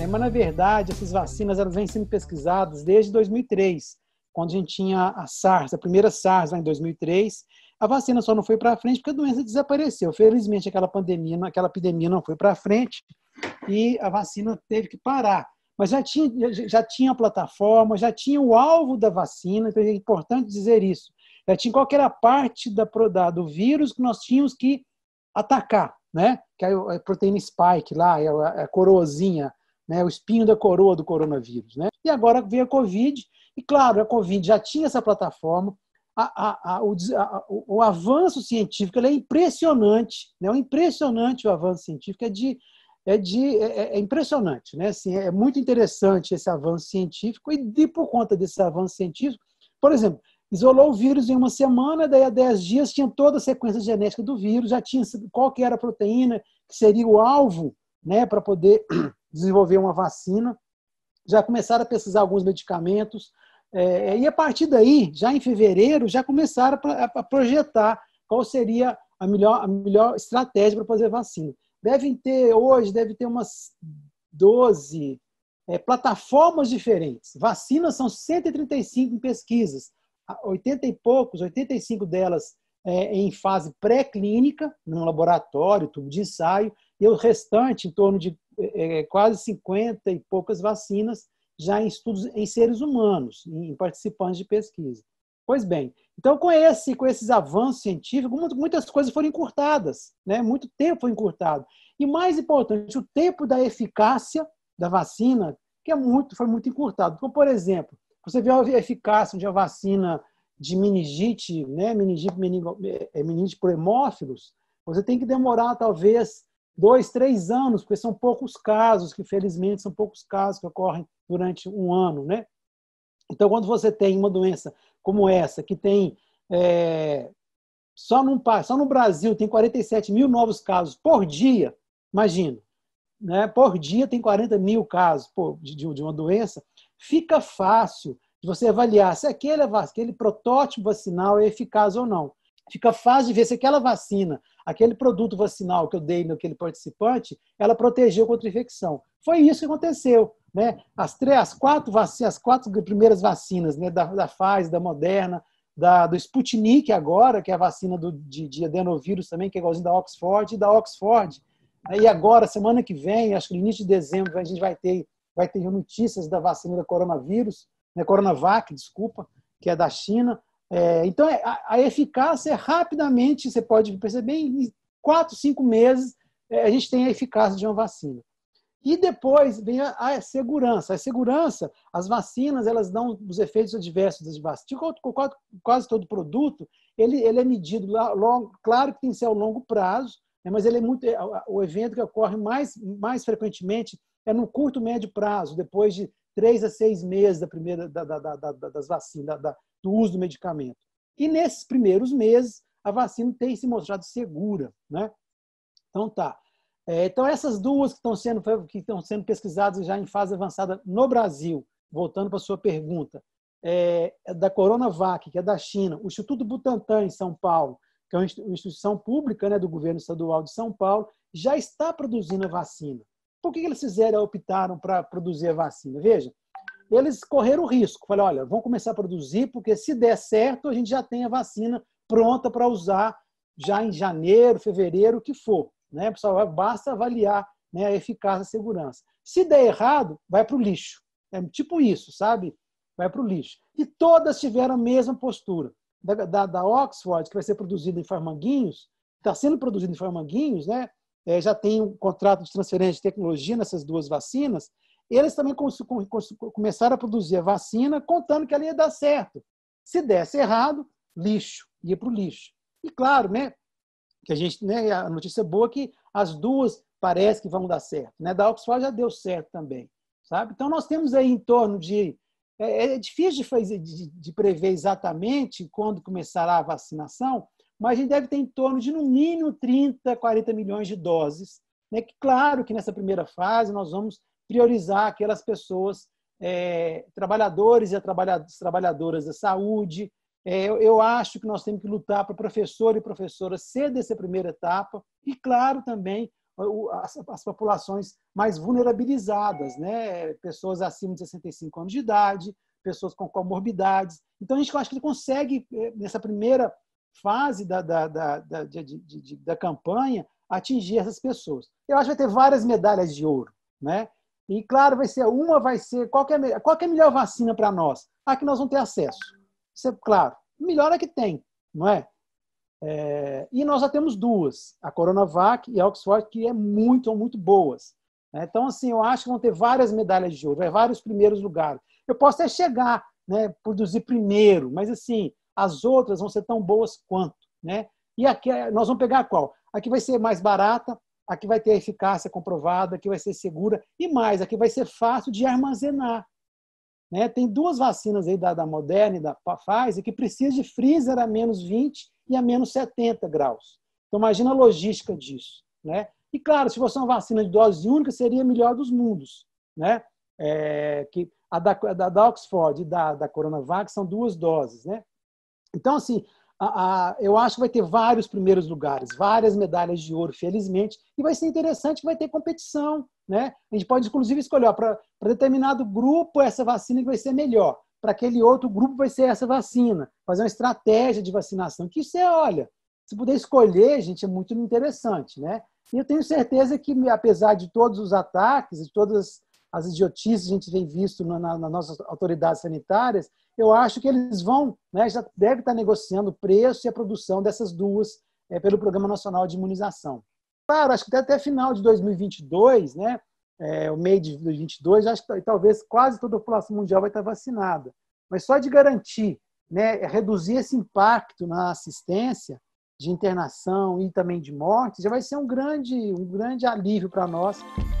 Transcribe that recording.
É, mas na verdade essas vacinas elas vêm sendo pesquisadas desde 2003, quando a gente tinha a SARS, a primeira SARS lá em 2003. A vacina só não foi para frente porque a doença desapareceu. Felizmente aquela pandemia, aquela epidemia não foi para frente e a vacina teve que parar mas já tinha, já tinha a plataforma, já tinha o alvo da vacina, então é importante dizer isso. Já tinha qual era a parte da, da, do vírus que nós tínhamos que atacar, né? que é a proteína spike lá, é a, a coroazinha, né? o espinho da coroa do coronavírus. Né? E agora veio a Covid, e claro, a Covid já tinha essa plataforma, a, a, o, o, avanço científico é impressionante, né? é impressionante o avanço científico, é de é de é, é, é, impressionante, né? Assim, é muito interessante esse avanço científico e de, por conta desse avanço científico, por exemplo, isolou o vírus em uma semana, daí a 10 dias tinha toda a sequência genética do vírus, já tinha qual que era a proteína que seria o alvo, né, para poder desenvolver uma vacina. Já começaram a pesquisar alguns medicamentos. É, é, e a partir daí, já em fevereiro, já começaram a projetar qual seria a melhor, a melhor estratégia para fazer vacina devem ter hoje, deve ter umas 12 é, plataformas diferentes. Vacinas são 135 em pesquisas, 80 e poucos, 85 delas é, em fase pré-clínica, num laboratório, tubo de ensaio, e o restante, em torno de é, é quase 50 e poucas vacinas, já em estudos em seres humanos, em participantes de pesquisa. Pois bem, então, com, esse, com esses avanços científicos, muitas coisas foram encurtadas, né? muito tempo foi encurtado. E mais importante, o tempo da eficácia da vacina, que é muito, foi muito encurtado. Então, por exemplo, você vê a eficácia de uma vacina de meningite, né? meningite, é, meningite por hemófilos, você tem que demorar talvez dois, três anos, porque são poucos casos, que felizmente são poucos casos que ocorrem durante um ano, né? Então, quando você tem uma doença como essa, que tem é, só, num, só no Brasil tem 47 mil novos casos por dia, imagina, né? por dia tem 40 mil casos por, de, de uma doença, fica fácil de você avaliar se aquele, aquele protótipo vacinal é eficaz ou não. Fica fácil de ver se aquela vacina, aquele produto vacinal que eu dei naquele participante, ela protegeu contra a infecção. Foi isso que aconteceu. Né? As, três, as, quatro vacinas, as quatro primeiras vacinas, né? da, da Pfizer, da Moderna, da, do Sputnik agora, que é a vacina do, de, de adenovírus também, que é igualzinho da Oxford, e da Oxford. E agora, semana que vem, acho que no início de dezembro, a gente vai ter, vai ter notícias da vacina da coronavírus, né, Coronavac, desculpa, que é da China. É, então, é, a, a, eficácia é rapidamente, você pode perceber, em quatro, cinco meses, é, a gente tem a eficácia de uma vacina. E depois vem a, a, segurança. A segurança, as vacinas, elas dão os efeitos adversos das vacinas. Quase, quase todo produto, ele, ele é medido, longo, claro que tem que ser ao longo prazo, né, mas ele é muito, é, o evento que ocorre mais, mais frequentemente é no curto, médio prazo, depois de três a seis meses da primeira, da, da, da, das vacinas, do uso do medicamento. E nesses primeiros meses, a vacina tem se mostrado segura. Né? Então tá. É, então, essas duas que estão sendo, que estão sendo pesquisadas já em fase avançada no Brasil, voltando para a sua pergunta, é, é da Coronavac, que é da China, o Instituto Butantan, em São Paulo, que é uma instituição pública né, do governo estadual de São Paulo, já está produzindo a vacina. Por que eles fizeram, optaram para produzir a vacina? Veja, eles correram o risco. Falaram, olha, vamos começar a produzir, porque se der certo, a gente já tem a vacina pronta para usar já em janeiro, fevereiro, o que for. Né? Pessoal, basta avaliar né, a eficácia da segurança. Se der errado, vai para o lixo. É tipo isso, sabe? Vai para o lixo. E todas tiveram a mesma postura. Da, da, da Oxford, que vai ser produzida em Farmanguinhos, está sendo produzida em Farmanguinhos, né? É, já tem um contrato de transferência de tecnologia nessas duas vacinas. Eles também começaram a produzir a vacina contando que ela ia dar certo. Se desse errado, lixo, ia para o lixo. E claro, né, que a gente, né, a notícia é boa é que as duas parece que vão dar certo, né? Da Oxford já deu certo também, sabe? Então nós temos aí em torno de é, é difícil de, fazer, de, de, prever exatamente quando começará a vacinação, mas a gente deve ter em torno de no mínimo 30, 40 milhões de doses, né? Que claro que nessa primeira fase nós vamos priorizar aquelas pessoas é, trabalhadores e trabalhadoras da saúde, é, eu, acho que nós temos que lutar para professor e professora ser dessa primeira etapa e, claro, também as, populações mais vulnerabilizadas, né? pessoas acima de 65 anos de idade, pessoas com comorbidades. Então, a gente acho que consegue, eh, nessa primeira fase da, da, da, da, de, da campanha, atingir essas pessoas. Eu acho que vai ter várias medalhas de ouro. Né? E, claro, vai ser uma, vai ser... Qual é a, qual é a melhor vacina para nós? A que nós vamos ter acesso. Isso é claro. Melhor é que tem, não é? é e nós já temos duas, a Coronavac e a Oxford, que é muito, muito boas. Né? Então, assim, eu acho que vão ter várias medalhas de ouro, é, vários primeiros lugares. Eu posso até chegar, né, produzir primeiro, mas, assim, as outras vão ser tão boas quanto, né? E aqui, é, nós vamos pegar qual? Aqui vai ser mais barata, aqui vai ter eficácia comprovada, aqui vai ser segura e mais, aqui vai ser fácil de armazenar. Né? Tem duas vacinas aí da, da Moderna e da Pfizer que precisa de freezer a menos 20 e a menos 70 graus. Então, imagina a logística disso. Né? E, claro, se fosse é uma vacina de dose única, seria a melhor dos mundos. Né? É, que a da, da, da Oxford e da, da Coronavac são duas doses. Né? Então, assim, a, a, eu acho que vai ter vários primeiros lugares, várias medalhas de ouro, felizmente, e vai ser interessante que vai ter competição. Né? A gente pode, inclusive, escolher para determinado grupo essa vacina que vai ser melhor, para aquele outro grupo vai ser essa vacina, fazer uma estratégia de vacinação, que isso é, olha, se puder escolher, gente, é muito interessante. Né? E eu tenho certeza que, apesar de todos os ataques, de todas as idiotices que a gente tem visto na, na, nas nossas autoridades sanitárias, eu acho que eles vão, né, já deve estar negociando o preço e a produção dessas duas é, pelo Programa Nacional de Imunização. Claro, acho que até, até final de 2022, né, é, o meio de 2022, acho que talvez quase toda a população mundial vai estar vacinada. Mas só de garantir, né, reduzir esse impacto na assistência de internação e também de morte, já vai ser um grande, um grande alívio para nós.